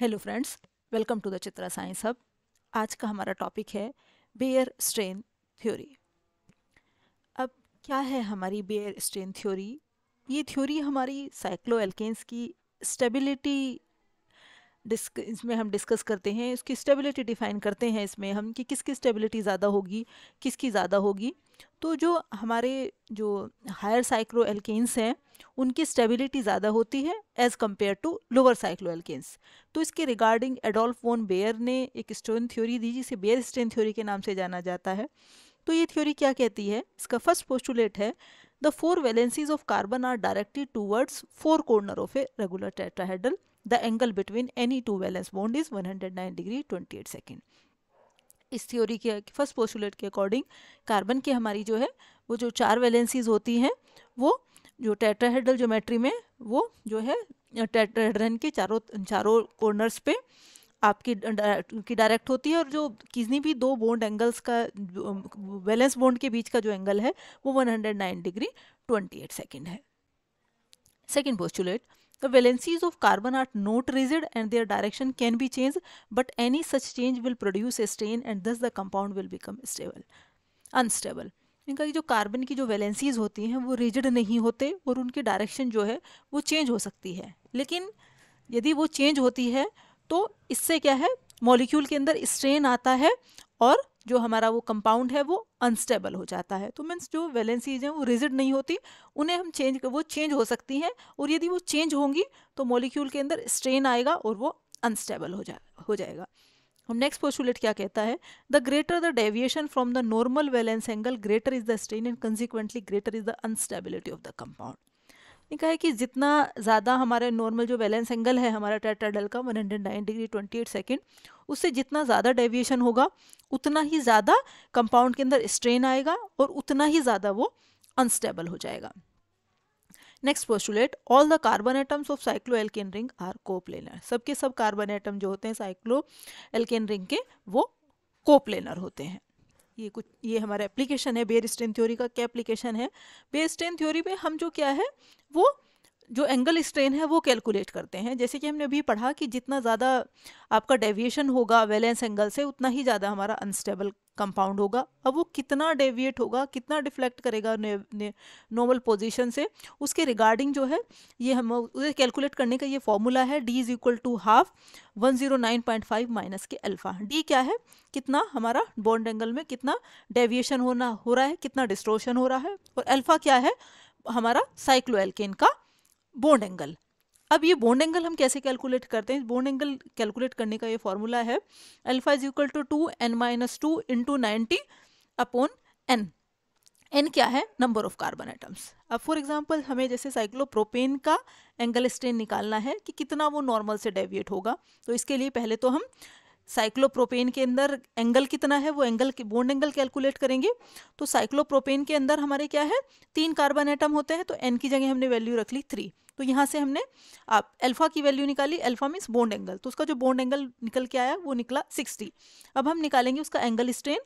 Hello friends welcome to the Chitra science hub आज का हमारा टॉपिक है बेयर स्ट्रेन थ्योरी अब क्या है हमारी बेयर स्ट्रेन थ्योरी ये थ्योरी हमारी साइक्लो एल्केन्स की स्टेबिलिटी डिस्क इसमें हम डिस्कस करते हैं उसकी स्टेबिलिटी डिफाइन करते हैं इसमें हम कि किसकी स्टेबिलिटी ज़्यादा होगी किसकी ज़्यादा होगी तो जो हमारे जो हायर साइक्लो एल्केन्स हैं उनकी स्टेबिलिटी ज़्यादा होती है as compare to lower cycloalkanes तो इसके रिगार्डिंग एडोल्फ वोन बेयर ने एक स्टोन थ्योरी दी जिसे बेयर स्टेन थ्योरी के नाम से जाना जाता है तो ये थ्योरी क्या कहती है इसका फर्स्ट पोस्टुलेट है the four valencies of carbon are directly towards four corner of a regular tetrahedral the angle between any two valence bond is 109 degree 28 second इस थ्योरी के फर्स्ट पोस्टुलेट के अकॉर्डिंग कार्बन की हमारी जो है वो जो चार वैलेंसीज होती हैं वो जो टेट्राहेड्रल ज्योमेट्री में वो जो है टेट्राहेड्रन के चारों चारों कॉर्नर्स पे आपकी की डायरेक्ट होती है और जो किसी भी दो बोन्ड एंगल्स का वैलेंस बोन्ड के बीच का जो एंगल है वो 109 डिग्री 28 सेकंड है second postulate The valencies of carbon are not rigid and their direction can be changed, but any such change will produce a strain and thus the compound will become stable, unstable. इनका जो carbon की जो valencies होती हैं वो rigid नहीं होते और उनकी डायरेक्शन जो है वो चेंज हो सकती है लेकिन यदि वो चेंज होती है तो इससे क्या है मॉलिक्यूल के अंदर स्ट्रेन आता है और जो हमारा वो कंपाउंड है वो अनस्टेबल हो जाता है तो मीन्स जो वैलेंसीज हैं वो रिजिड नहीं होती उन्हें हम चेंज वो चेंज हो सकती हैं और यदि वो चेंज होंगी तो मॉलिक्यूल के अंदर स्ट्रेन आएगा और वो अनस्टेबल हो जा हो जाएगा हम नेक्स्ट पोस्टुलेट क्या कहता है the greater the deviation from the normal valence angle greater is the strain and consequently greater is the unstability of the compound कहा है कि जितना ज़्यादा हमारा नॉर्मल जो बैलेंस एंगल है हमारा डल का 109 डिग्री 28 सेकेंड उससे जितना ज़्यादा डेविएशन होगा उतना ही ज़्यादा कंपाउंड के अंदर स्ट्रेन आएगा और उतना ही ज़्यादा वो अनस्टेबल हो जाएगा next postulate all the carbon atoms of cycloalkane ring are coplanar सबके सब कार्बन एटम जो होते हैं साइक्लो एल्केन रिंग के वो कोप्लेनर होते हैं ये कुछ ये हमारा एप्लीकेशन है बेयर स्ट्रेन थ्योरी का क्या एप्लीकेशन है बेयर स्ट्रेन थ्योरी में हम जो क्या है वो जो एंगल स्ट्रेन है वो कैलकुलेट करते हैं जैसे कि हमने अभी पढ़ा कि जितना ज़्यादा आपका डेविएशन होगा वैलेंस एंगल से उतना ही ज़्यादा हमारा अनस्टेबल कंपाउंड होगा अब वो कितना डेविएट होगा कितना डिफ्लेक्ट करेगा नॉर्मल पोजीशन से उसके रिगार्डिंग जो है ये हम उसे कैलकुलेट करने का ये फॉर्मूला है D is equal to half one zero nine point five minus के अल्फा डी क्या है कितना हमारा बॉन्ड एंगल में कितना डेविएशन होना हो रहा है कितना डिस्ट्रोशन हो रहा है और अल्फा क्या है हमारा साइक्लो का बॉन्ड एंगल अब ये बॉन्ड एंगल हम कैसे कैलकुलेट करते हैं बोन्ड एंगल कैलकुलेट करने का ये फॉर्मूला है alpha is equal to two n minus two into ninety upon n n क्या है नंबर ऑफ कार्बन एटम्स अब फॉर एग्जांपल हमें जैसे साइक्लोप्रोपेन का एंगल स्ट्रेन निकालना है कि कितना वो नॉर्मल से डेविएट होगा तो इसके लिए पहले तो हम साइक्लोप्रोपेन के अंदर एंगल कितना है वो एंगल बोन्ड एंगल कैलकुलेट करेंगे तो साइक्लोप्रोपेन के अंदर हमारे क्या है तीन कार्बन एटम होते हैं तो एन की जगह हमने वैल्यू रख ली थ्री तो यहाँ से हमने आप अल्फा की वैल्यू निकाली अल्फा मीन्स बोन्ड एंगल तो उसका जो बोन्ड एंगल निकल के आया वो निकला सिक्सटी अब हम निकालेंगे उसका एंगल स्ट्रेन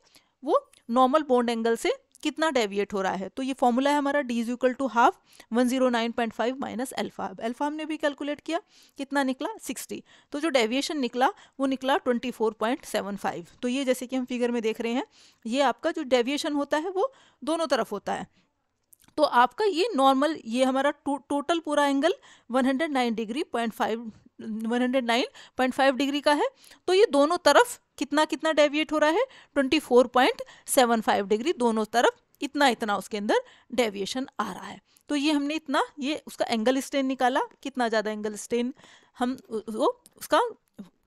वो नॉर्मल बोन्ड एंगल से कितना डेविएट हो रहा है तो ये फॉर्मूला है हमारा D is equal to half one zero nine point five minus alpha alpha हमने भी कैलकुलेट किया कितना निकला सिक्सटी तो जो डेविएशन निकला वो निकला twenty four point seven five तो ये जैसे कि हम फिगर में देख रहे हैं ये आपका जो डेविएशन होता है वो दोनों तरफ होता है तो आपका ये नॉर्मल ये हमारा टो, टोटल पूरा angle 109 degree point five one degree का है तो ये दोनों तरफ कितना कितना डेविएट हो रहा है 24.75 डिग्री दोनों तरफ इतना इतना उसके अंदर डेविएशन आ रहा है तो ये हमने इतना ये उसका एंगल स्ट्रेन निकाला कितना ज़्यादा एंगल स्ट्रेन हम वो उसका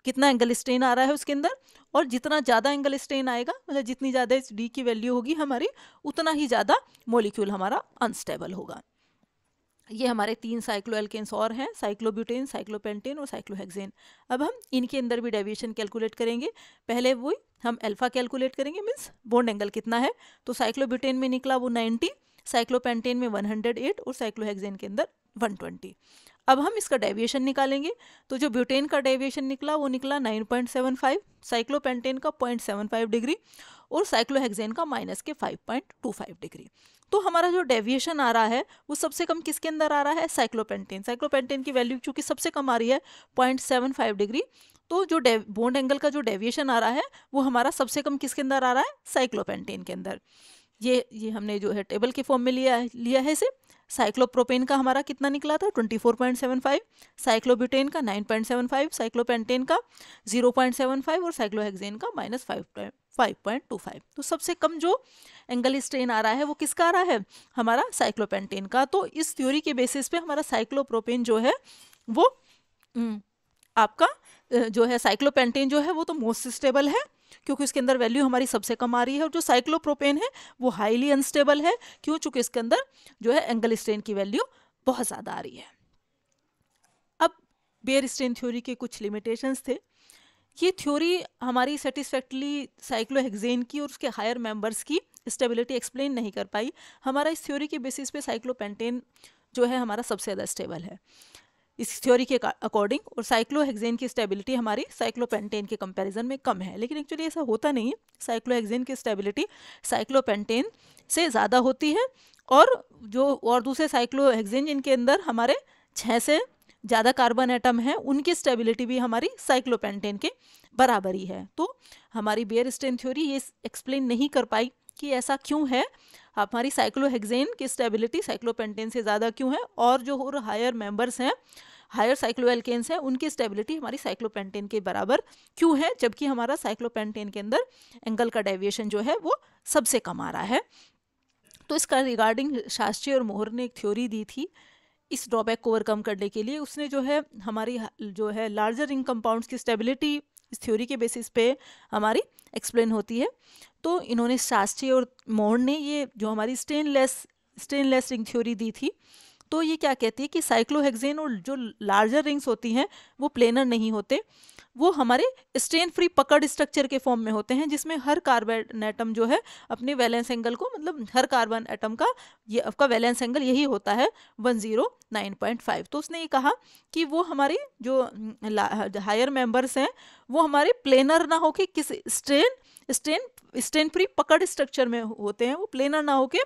कितना एंगल स्ट्रेन आ रहा है उसके अंदर और जितना ज़्यादा एंगल स्ट्रेन आएगा मतलब जितनी ज़्यादा इस डी की वैल्यू होगी हमारी उतना ही ज़्यादा मोलिक्यूल हमारा अनस्टेबल होगा ये हमारे तीन साइक्लो एल्केन्स और हैं साइक्लोब्यूटेन साइक्लोपेंटेन और साइक्लोहेक्सेन अब हम इनके अंदर भी डेविएशन कैलकुलेट करेंगे पहले वही हम अल्फा कैलकुलेट करेंगे मीन्स बॉन्ड एंगल कितना है तो साइक्लोब्यूटेन में निकला वो 90 साइक्लोपेंटेन में 108 और साइक्लोहेक्सेन के अंदर 120 अब हम इसका डेविएशन निकालेंगे तो जो ब्यूटेन का डेविएशन निकला वो निकला 9.75 साइक्लोपेंटेन का 0.75 डिग्री और साइक्लोहेक्सेन का माइनस के 5.25 डिग्री तो हमारा जो डेविएशन आ रहा है वो सबसे कम किसके अंदर आ रहा है साइक्लोपेंटेन साइक्लोपेंटेन की वैल्यू चूंकि सबसे कम आ रही है पॉइंट डिग्री तो जो बोन्ड एंगल का जो डेविएशन आ रहा है वो हमारा सबसे कम किसके अंदर आ रहा है साइक्लोपेंटेन के अंदर ये ये हमने जो है टेबल के फॉर्म में लिया लिया है इसे साइक्लोप्रोपेन का हमारा कितना निकला था 24.75 साइक्लोब्यूटेन का 9.75 साइक्लोपेंटेन का 0.75 और साइक्लोहेक्सेन का माइनस फाइव तो सबसे कम जो एंगल स्ट्रेन आ रहा है वो किसका आ रहा है हमारा साइक्लोपेंटेन का तो इस थ्योरी के बेसिस पे हमारा साइक्लोप्रोपेन जो है वो हम्म, आपका जो है साइक्लोपेंटेन जो है वो तो मोस्ट स्टेबल है क्योंकि उसके अंदर वैल्यू हमारी सबसे कम आ रही है और जो साइक्लोप्रोपेन है वो हाईली अनस्टेबल है क्यों चूंकि इसके अंदर जो है एंगल स्ट्रेन की वैल्यू बहुत ज़्यादा आ रही है अब बेयर स्ट्रेन थ्योरी के कुछ लिमिटेशंस थे ये थ्योरी हमारी सेटिस्फैक्टली साइक्लोहेक्सेन की और उसके हायर मेंबर्स की स्टेबिलिटी एक्सप्लेन नहीं कर पाई हमारा इस थ्योरी के बेसिस पे साइक्लोपेंटेन जो है हमारा सबसे ज़्यादा स्टेबल है इस थ्योरी के अकॉर्डिंग और साइक्लोहेक्जेन की स्टेबिलिटी हमारी साइक्लोपेंटेन के कंपैरिजन में कम है लेकिन एक्चुअली ऐसा होता नहीं है साइक्लोहेक्जेन की स्टेबिलिटी साइक्लोपेंटेन से ज़्यादा होती है और जो और दूसरे साइक्लोहेक्जेन जिनके अंदर हमारे छः से ज़्यादा कार्बन एटम हैं उनकी स्टेबिलिटी भी हमारी साइक्लोपेंटेन के बराबर ही है तो हमारी बेयर स्टेन थ्योरी ये एक्सप्लेन नहीं कर पाई कि ऐसा क्यों है हमारी साइक्लोहेगजेन की स्टेबिलिटी साइक्लोपेंटेन से ज़्यादा क्यों है और जो और हायर मेंबर्स हैं हायर साइक्लोएल्केन्स हैं उनकी स्टेबिलिटी हमारी साइक्लोपेंटेन के बराबर क्यों है जबकि हमारा साइक्लोपेंटेन के अंदर एंगल का डेविएशन जो है वो सबसे कम आ रहा है तो इसका रिगार्डिंग शास्त्री और मोहर ने एक थ्योरी दी थी इस ड्रॉबैक को ओवरकम करने के लिए उसने जो है हमारी जो है लार्जर रिंग कंपाउंड्स की स्टेबिलिटी इस थ्योरी के बेसिस पे हमारी एक्सप्लेन होती है तो इन्होंने शास्त्री और मोहन ने ये जो हमारी स्टेनलेस स्टेनलेस रिंग थ्योरी दी थी तो ये क्या कहती है कि साइक्लोहेक्सेन और जो लार्जर रिंग्स होती हैं वो प्लेनर नहीं होते वो हमारे स्ट्रेन फ्री पकड़ स्ट्रक्चर के फॉर्म में होते हैं जिसमें हर कार्बन एटम जो है अपने वैलेंस एंगल को मतलब हर कार्बन एटम का ये आपका वैलेंस एंगल यही होता है one zero nine point five तो उसने ये कहा कि वो हमारे जो हायर हम्म, मेंबर्स हैं वो हमारे प्लेनर ना हो कि किस strain strain strain free puckered structure में होते हैं वो प्लेनर ना होके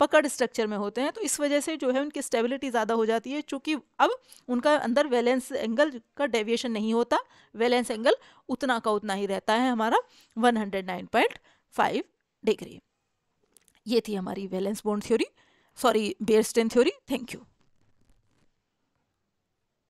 पकड़ स्ट्रक्चर में होते हैं तो इस वजह से जो है उनकी स्टेबिलिटी ज़्यादा हो जाती है चूँकि अब उनका अंदर वैलेंस एंगल का डेविएशन नहीं होता वैलेंस एंगल उतना का उतना ही रहता है हमारा 109.5 डिग्री ये थी हमारी valence bond theory sorry Baeyer strain theory thank you